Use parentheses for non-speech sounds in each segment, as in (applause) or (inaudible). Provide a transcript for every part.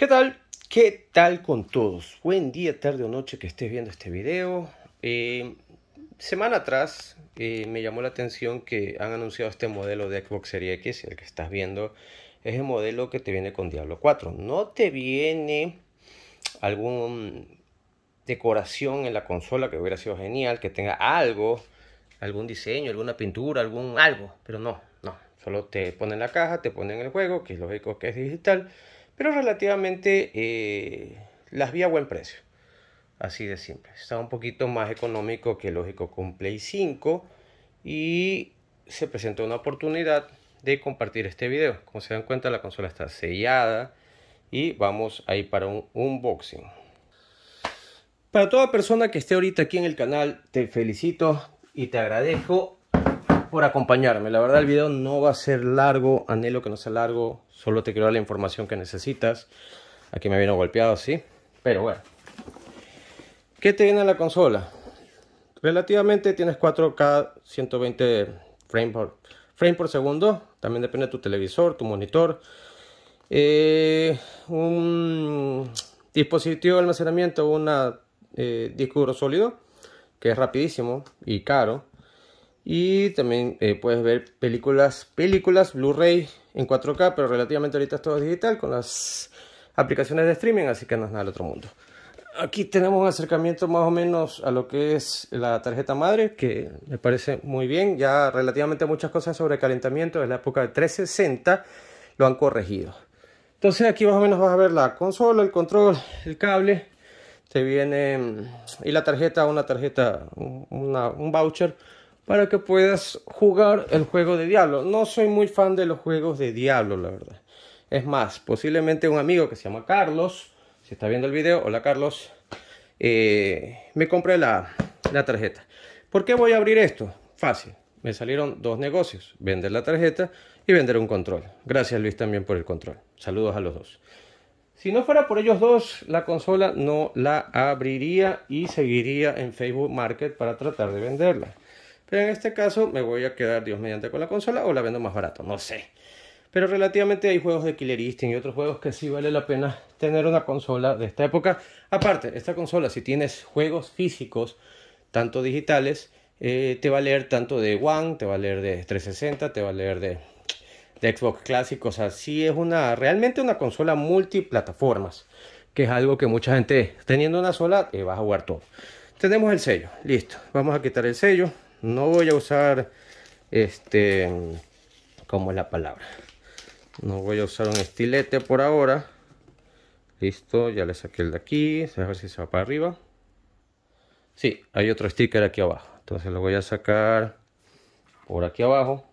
¿Qué tal? ¿Qué tal con todos? Buen día, tarde o noche que estés viendo este video. Eh, semana atrás eh, me llamó la atención que han anunciado este modelo de Xbox Series X, el que estás viendo. Es el modelo que te viene con Diablo 4. No te viene alguna decoración en la consola que hubiera sido genial, que tenga algo, algún diseño, alguna pintura, algún algo, pero no, no, solo te ponen la caja, te ponen el juego, que es lógico que es digital, pero relativamente eh, las vi a buen precio. Así de simple. estaba un poquito más económico que lógico con Play 5 y se presentó una oportunidad de compartir este video. Como se dan cuenta, la consola está sellada y vamos ahí para un unboxing. Para toda persona que esté ahorita aquí en el canal, te felicito y te agradezco por acompañarme. La verdad el video no va a ser largo, anhelo que no sea largo, solo te quiero dar la información que necesitas. Aquí me vino golpeado, sí, pero bueno. ¿Qué te viene a la consola? Relativamente tienes 4K 120 frames por, frame por segundo, también depende de tu televisor, tu monitor. Eh, un dispositivo de almacenamiento, un eh, disco duro sólido, que es rapidísimo y caro y también eh, puedes ver películas, películas Blu-ray en 4K, pero relativamente ahorita es todo digital con las aplicaciones de streaming, así que no es nada del otro mundo. Aquí tenemos un acercamiento más o menos a lo que es la tarjeta madre, que me parece muy bien. Ya relativamente muchas cosas sobre calentamiento de la época de 360 lo han corregido. Entonces aquí más o menos vas a ver la consola, el control, el cable. Te viene mm, y la tarjeta, una tarjeta, una, un voucher para que puedas jugar el juego de Diablo. No soy muy fan de los juegos de Diablo, la verdad. Es más, posiblemente un amigo que se llama Carlos, si está viendo el video, hola Carlos, eh, me compré la, la tarjeta. ¿Por qué voy a abrir esto? Fácil. Me salieron dos negocios, vender la tarjeta y vender un control. Gracias Luis también por el control. Saludos a los dos. Si no fuera por ellos dos, la consola no la abriría y seguiría en Facebook Market para tratar de venderla. Pero en este caso me voy a quedar, Dios mediante, con la consola o la vendo más barato, no sé. Pero relativamente hay juegos de Killer y otros juegos que sí vale la pena tener una consola de esta época. Aparte, esta consola, si tienes juegos físicos, tanto digitales, eh, te va a leer tanto de One, te va a leer de 360, te va a leer de, Xbox clásicos. O sea, sí es una, realmente una consola multiplataformas, que es algo que mucha gente, teniendo una sola, te eh, vas a jugar todo. Tenemos el sello, listo. Vamos a quitar el sello no voy a usar este como es la palabra no voy a usar un estilete por ahora listo ya le saqué el de aquí a ver si se va para arriba sí hay otro sticker aquí abajo entonces lo voy a sacar por aquí abajo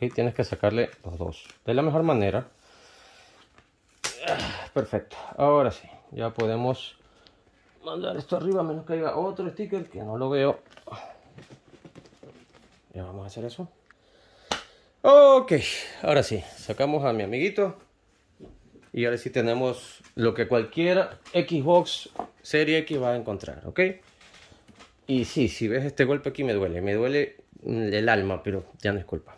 y tienes que sacarle los dos de la mejor manera perfecto ahora sí ya podemos mandar esto arriba a menos que haya otro sticker que no lo veo vamos a hacer eso. Ok, ahora sí, sacamos a mi amiguito. Y ahora sí tenemos lo que cualquier Xbox Serie X va a encontrar, ¿ok? Y sí, si ves este golpe aquí me duele, me duele el alma, pero ya no es culpa.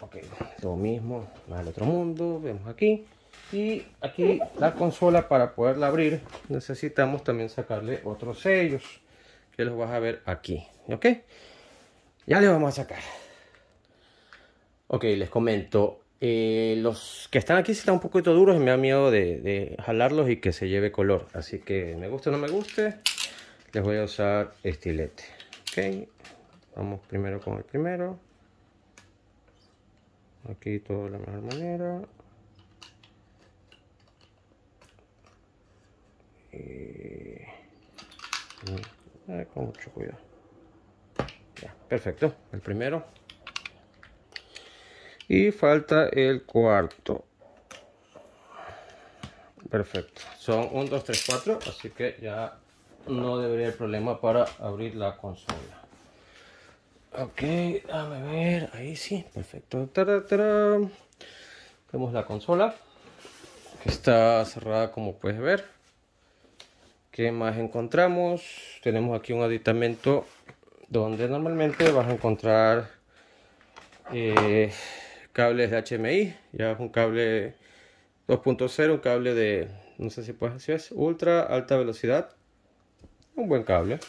Ok, lo mismo, al otro mundo, vemos aquí. Y aquí la consola para poderla abrir necesitamos también sacarle otros sellos que los vas a ver aquí, ¿ok? Ya le vamos a sacar. Ok, les comento. Eh, los que están aquí están un poquito duros y me da miedo de, jalarlos y que se lleve color. Así que me guste o no me guste, les voy a usar estilete. Ok, vamos primero con el primero. Aquí todo de la mejor manera. Eh, mm, eh, con mucho cuidado. Perfecto, el primero. Y falta el cuarto. Perfecto. Son 1, 2, 3, 4. Así que ya no debería haber problema para abrir la consola. Ok, dame ver. Ahí sí, perfecto. Tenemos la consola. está cerrada como puedes ver. ¿Qué más encontramos? Tenemos aquí un aditamento donde normalmente vas a encontrar eh, cables de HMI, ya es un cable 2.0, un cable de, no sé si puedes decir, es ultra alta velocidad, un buen cable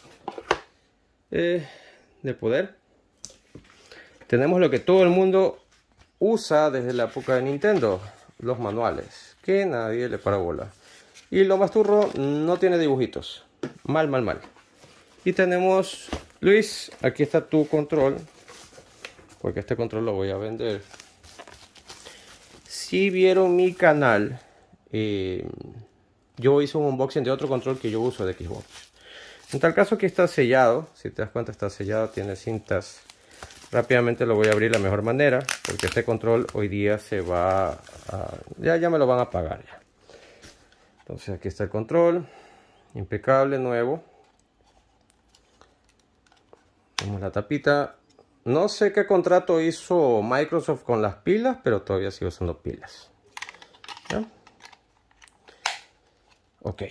eh, de poder. Tenemos lo que todo el mundo usa desde la época de Nintendo, los manuales, que nadie le parabola. Y lo más turro no tiene dibujitos, mal, mal, mal. Y tenemos Luis, aquí está tu control, porque este control lo voy a vender. Si vieron mi canal, eh, yo hice un unboxing de otro control que yo uso de Xbox. En tal caso que está sellado, si te das cuenta está sellado, tiene cintas. Rápidamente lo voy a abrir la mejor manera, porque este control hoy día se va a... Ya, me lo van a pagar Entonces aquí está el control, impecable, nuevo la tapita. No sé qué contrato hizo Microsoft con las pilas, pero todavía sigo usando pilas. Ok.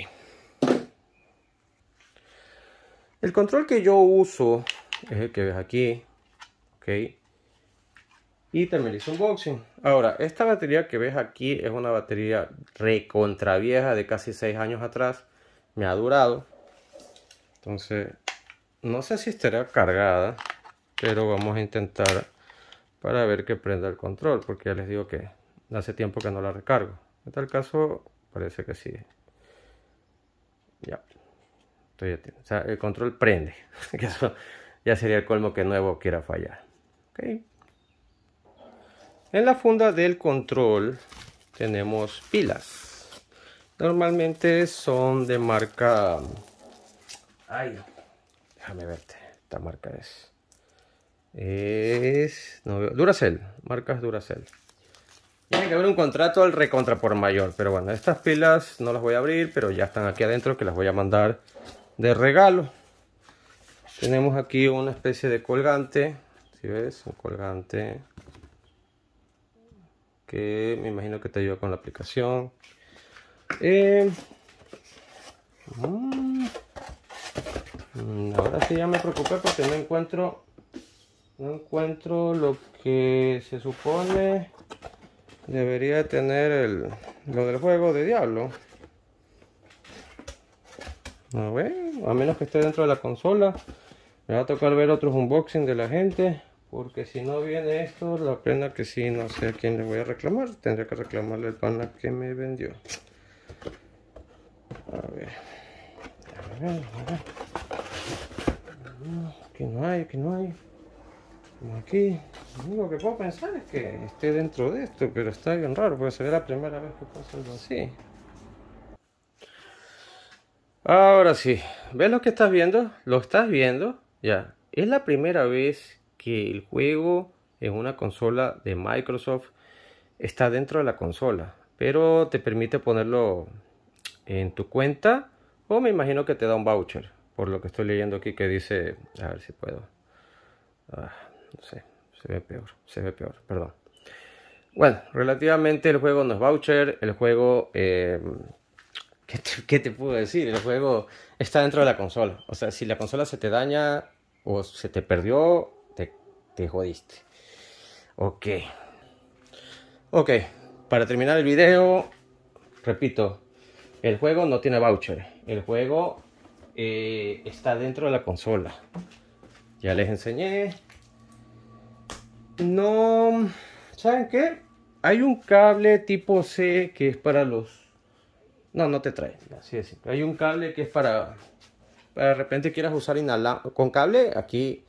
El control que yo uso es el que ves aquí. Ok. Y también hice unboxing. Ahora, esta batería que ves aquí es una batería recontravieja de casi 6 años atrás. Me ha durado. Entonces, no sé si estará cargada pero vamos a intentar para ver que prenda el control porque ya les digo que hace tiempo que no la recargo en tal caso parece que sí ya el control prende (laughs) ya sería el colmo que nuevo quiera fallar en la funda del control tenemos pilas normalmente son de marca déjame verte. Esta marca es. Es. Duracell. Marcas Duracell. Tiene que haber un contrato al recontra por mayor. Pero bueno, estas pilas no las voy a abrir, pero ya están aquí adentro que las voy a mandar de regalo. Tenemos aquí una especie de colgante. Si ves, un colgante que me imagino que te ayuda con la aplicación. Eh, mm, Mm, ahora sí ya me preocupé porque no encuentro no encuentro lo que se supone debería tener el, lo del juego de diablo. A menos que esté dentro de la consola. Me va a tocar ver otros unboxing de la gente. Porque si no viene esto, la pena que sí, no sé a quién le voy a reclamar. Tendría que reclamarle el pana que me vendió. A ver. Aquí no hay, aquí no hay. aquí. Lo único que puedo pensar es que esté dentro de esto, pero está bien raro porque ser la primera vez que pasa algo así. Ahora sí, ¿ves lo que estás viendo? ¿Lo estás viendo? Ya. Es la primera vez que el juego en una consola de Microsoft está dentro de la consola, pero te permite ponerlo en tu cuenta o me imagino que te da un voucher, por lo que estoy leyendo aquí que dice, a ver si puedo. Ah, no sé, se ve peor, se ve peor, perdón. Bueno, relativamente el juego no es voucher, el juego... Em, ¿qué, te, puedo decir? El juego está dentro de la consola. O sea, si la consola se te daña o se te perdió, te, te jodiste. Ok. Ok, para terminar el video, repito, el juego no tiene voucher. El juego eh, está dentro de la consola. Ya les enseñé. No... ¿Saben qué? Hay un cable tipo C que es para los... No, no te trae. Así es. Hay un cable que es para... para de repente quieras usar con cable, aquí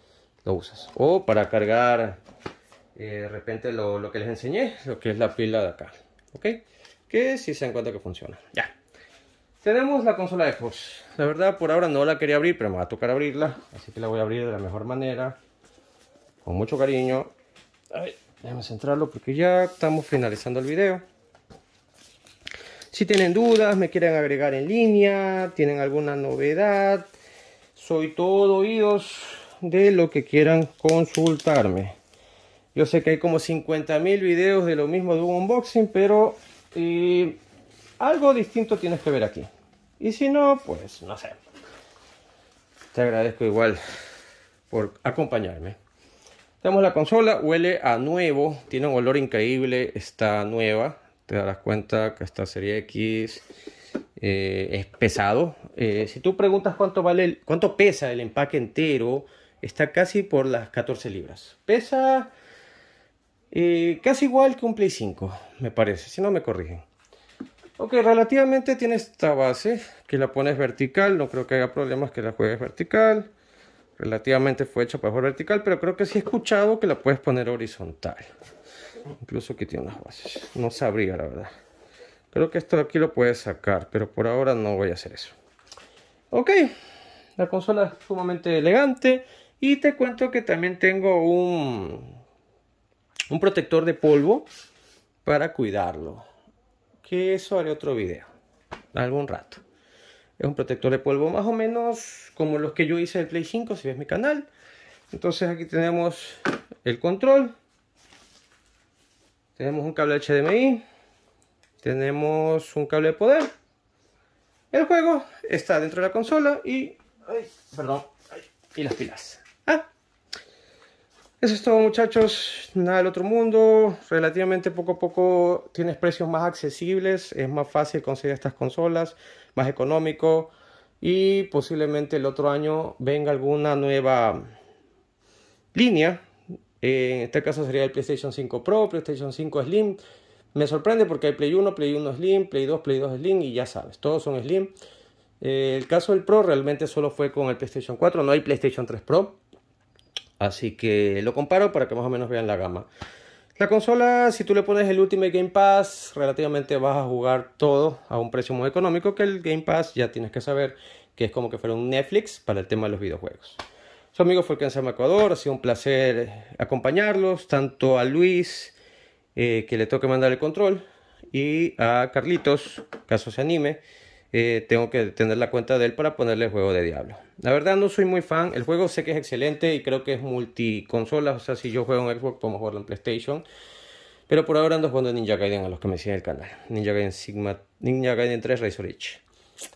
lo usas. O para cargar eh, de repente lo, que les enseñé, lo que es la pila de acá. ¿Ok? Que si se dan que funciona. Ya. Tenemos la consola de Xbox. La verdad, por ahora no la quería abrir, pero me va a tocar abrirla. Así que la voy a abrir de la mejor manera. Con mucho cariño. déjame centrarlo porque ya estamos finalizando el video. Si tienen dudas, me quieren agregar en línea, tienen alguna novedad, soy todo oídos de lo que quieran consultarme. Yo sé que hay como 50.000 videos de lo mismo de un unboxing, pero... Eh, algo distinto tienes que ver aquí. Y si no, pues no sé. Te agradezco igual por acompañarme. Tenemos la consola, huele a nuevo, tiene un olor increíble, está nueva. Te darás cuenta que esta serie X eh, es pesado. Eh, si tú preguntas cuánto vale, cuánto pesa el empaque entero, está casi por las 14 libras. Pesa eh, casi igual que un Play 5, me parece, si no me corrigen. Ok, relativamente tiene esta base que la pones vertical, no creo que haya problemas que la juegues vertical. Relativamente fue hecha para jugar vertical, pero creo que sí he escuchado que la puedes poner horizontal. Incluso aquí tiene unas bases, no sabría la verdad. Creo que esto aquí lo puedes sacar, pero por ahora no voy a hacer eso. Ok, la consola es sumamente elegante y te cuento que también tengo un, un protector de polvo para cuidarlo que eso haré otro video, algún rato. Es un protector de polvo más o menos como los que yo hice del Play 5, si ves mi canal. Entonces aquí tenemos el control. Tenemos un cable HDMI. Tenemos un cable de poder. El juego está dentro de la consola y... perdón. y las pilas. Ah, eso es todo muchachos, nada del otro mundo, relativamente poco a poco tienes precios más accesibles, es más fácil conseguir estas consolas, más económico y posiblemente el otro año venga alguna nueva línea, eh, en este caso sería el PlayStation 5 Pro, PlayStation 5 Slim, me sorprende porque hay Play 1, Play 1 Slim, Play 2, Play 2 Slim y ya sabes, todos son Slim. Eh, el caso del Pro realmente solo fue con el PlayStation 4, no hay PlayStation 3 Pro. Así que lo comparo para que más o menos vean la gama. La consola, si tú le pones el Ultimate Game Pass, relativamente vas a jugar todo a un precio muy económico, que el Game Pass ya tienes que saber que es como que fuera un Netflix para el tema de los videojuegos. Su amigo fue el Ecuador, ha sido un placer acompañarlos, tanto a Luis, eh, que le toque mandar el control, y a Carlitos, caso se anime. Eh, tengo que tener la cuenta de él para ponerle el juego de Diablo. La verdad no soy muy fan, el juego sé que es excelente y creo que es multiconsola o sea, si yo juego en Xbox podemos jugarlo en PlayStation. Pero por ahora ando jugando Ninja Gaiden a los que me siguen el canal. Ninja Gaiden Sigma, Ninja Gaiden 3 Razor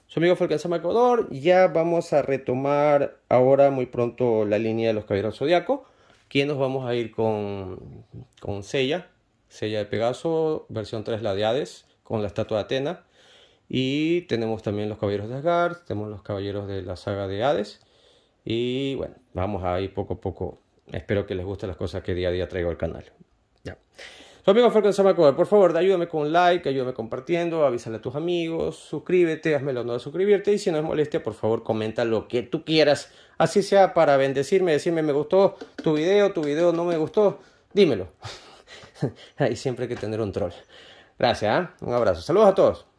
Su amigo fue el Ecuador. Ya vamos a retomar ahora muy pronto la línea de los caballeros zodiaco. Aquí nos vamos a ir con, con Sella, Sella de Pegaso, versión 3 la de con la estatua de Atena. Y tenemos también los caballeros de Asgard, tenemos los caballeros de la saga de Hades. Y bueno, vamos ahí poco a poco. Espero que les gusten las cosas que día a día traigo al canal. Ya. Soy amigo Falcon Por favor, ayúdame con un like, ayúdame compartiendo, avísale a tus amigos, suscríbete, hazme el honor de suscribirte. Y si no es molestia, por favor, comenta lo que tú quieras. Así sea para bendecirme, decirme me gustó tu video, tu video no me gustó. Dímelo. Ahí (laughs) siempre hay que tener un troll. Gracias, ¿ah? un abrazo. Saludos a todos.